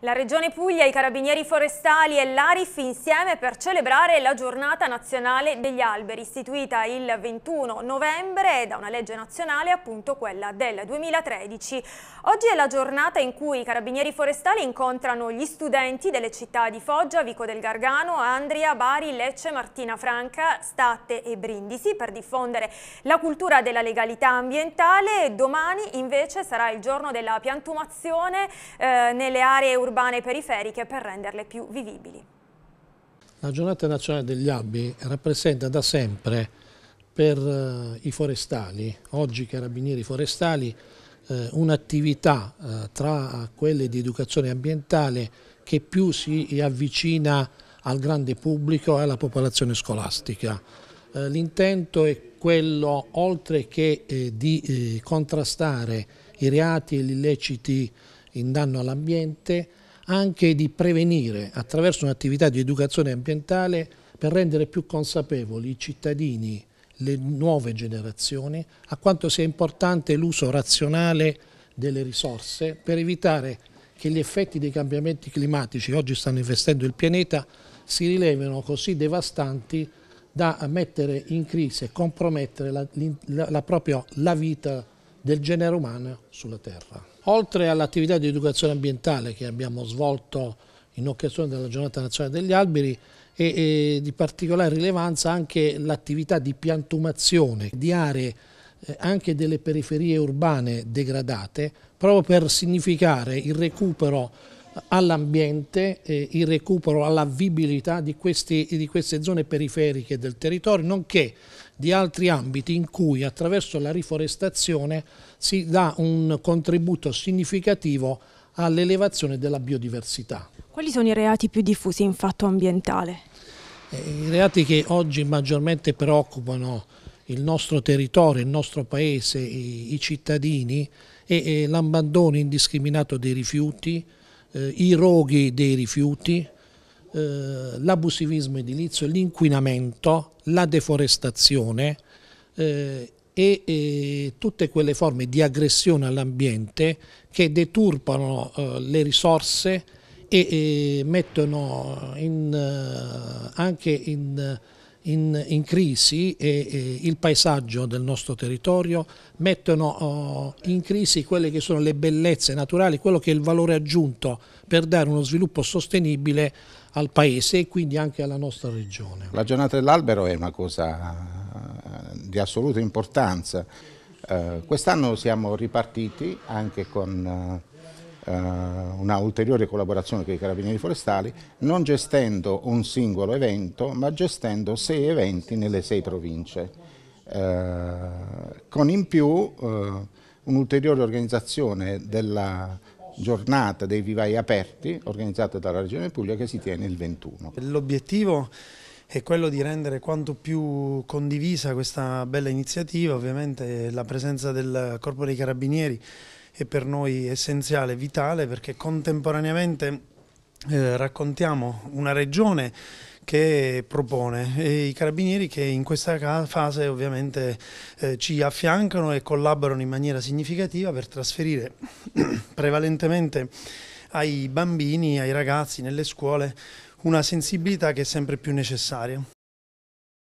La Regione Puglia, i Carabinieri Forestali e l'Arif insieme per celebrare la giornata nazionale degli alberi, istituita il 21 novembre da una legge nazionale, appunto quella del 2013. Oggi è la giornata in cui i Carabinieri Forestali incontrano gli studenti delle città di Foggia, Vico del Gargano, Andria, Bari, Lecce, Martina Franca, Statte e Brindisi per diffondere la cultura della legalità ambientale. Domani invece sarà il giorno della piantumazione eh, nelle aree europee urbane periferiche per renderle più vivibili. La giornata nazionale degli abbi rappresenta da sempre per eh, i forestali, oggi carabinieri forestali, eh, un'attività eh, tra quelle di educazione ambientale che più si avvicina al grande pubblico e alla popolazione scolastica. L'intento è quello, oltre che di contrastare i reati e gli illeciti in danno all'ambiente, anche di prevenire attraverso un'attività di educazione ambientale per rendere più consapevoli i cittadini, le nuove generazioni, a quanto sia importante l'uso razionale delle risorse per evitare che gli effetti dei cambiamenti climatici che oggi stanno investendo il pianeta si rilevino così devastanti da mettere in crisi e compromettere la, la, la propria la vita del genere umano sulla Terra. Oltre all'attività di educazione ambientale che abbiamo svolto in occasione della Giornata Nazionale degli Alberi, è, di particolare rilevanza anche l'attività di piantumazione di aree eh, anche delle periferie urbane degradate, proprio per significare il recupero all'ambiente, eh, il recupero all'avvibilità di, di, queste zone periferiche del territorio, nonché di altri ambiti in cui attraverso la riforestazione si dà un contributo significativo all'elevazione della biodiversità. Quali sono i reati più diffusi in fatto ambientale? Eh, I reati che oggi maggiormente preoccupano il nostro territorio, il nostro paese, i, i cittadini è, è l'abbandono indiscriminato dei rifiuti, eh, i roghi dei rifiuti, eh, l'abusivismo edilizio, l'inquinamento, la deforestazione eh, e, e, eh, tutte quelle forme di aggressione all'ambiente che deturpano eh, le risorse e, e eh, mettono in, anche in in, in crisi e, e, il paesaggio del nostro territorio, mettono oh, in crisi quelle che sono le bellezze naturali, quello che è il valore aggiunto per dare uno sviluppo sostenibile al paese e quindi anche alla nostra regione. La giornata dell'albero è una cosa eh, di assoluta importanza. Eh, Quest'anno siamo ripartiti anche con... Eh, eh, una ulteriore collaborazione con i carabinieri forestali, non gestendo un singolo evento, ma gestendo sei eventi nelle sei province, eh, con in più eh, un'ulteriore organizzazione della giornata dei vivai aperti organizzata dalla Regione Puglia che si tiene il 21. L'obiettivo è quello di rendere quanto più condivisa questa bella iniziativa, ovviamente la presenza del Corpo dei Carabinieri è per noi essenziale, vitale, perché contemporaneamente eh, raccontiamo una regione che propone e i carabinieri che in questa fase ovviamente eh, ci affiancano e collaborano in maniera significativa per trasferire prevalentemente ai bambini, ai ragazzi nelle scuole una sensibilità che è sempre più necessaria.